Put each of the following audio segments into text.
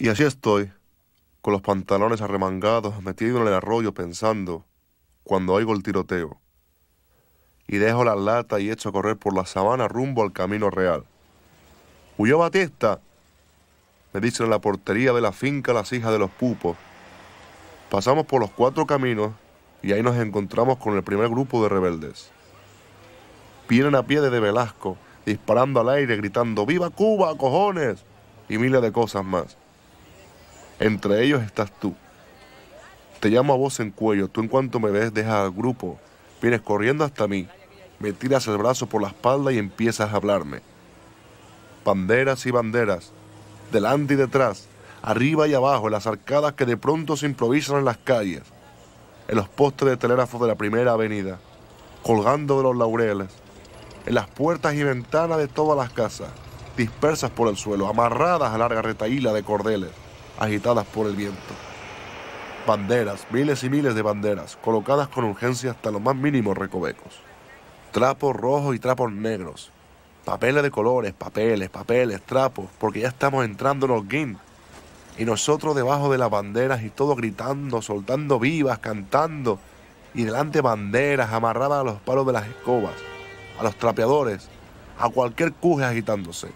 Y así estoy, con los pantalones arremangados, metido en el arroyo pensando, cuando oigo el tiroteo. Y dejo la lata y echo a correr por la sabana rumbo al camino real. ¡Huyó Batista! Me dicen en la portería de la finca las hijas de los pupos. Pasamos por los cuatro caminos y ahí nos encontramos con el primer grupo de rebeldes. Vienen a pie de Velasco, disparando al aire, gritando ¡Viva Cuba, cojones! y miles de cosas más. Entre ellos estás tú. Te llamo a voz en cuello, tú en cuanto me ves dejas al grupo, vienes corriendo hasta mí, me tiras el brazo por la espalda y empiezas a hablarme. Banderas y banderas, delante y detrás, arriba y abajo, en las arcadas que de pronto se improvisan en las calles, en los postes de telégrafos de la primera avenida, colgando de los laureles, en las puertas y ventanas de todas las casas, dispersas por el suelo, amarradas a larga retaíla de cordeles agitadas por el viento. Banderas, miles y miles de banderas, colocadas con urgencia hasta los más mínimos recovecos. Trapos rojos y trapos negros. Papeles de colores, papeles, papeles, trapos, porque ya estamos entrando en Holguín. Y nosotros debajo de las banderas y todo gritando, soltando vivas, cantando. Y delante banderas amarradas a los palos de las escobas, a los trapeadores, a cualquier cuje agitándose.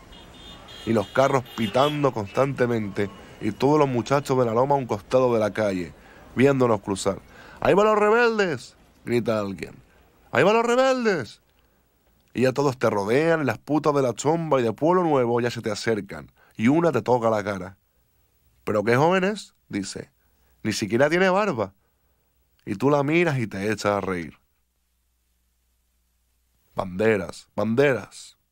Y los carros pitando constantemente y todos los muchachos de la loma a un costado de la calle, viéndonos cruzar. ¡Ahí van los rebeldes! grita alguien. ¡Ahí van los rebeldes! Y ya todos te rodean, y las putas de la chomba y de Pueblo Nuevo ya se te acercan, y una te toca la cara. ¿Pero qué jóvenes dice. Ni siquiera tiene barba. Y tú la miras y te echas a reír. Banderas, banderas.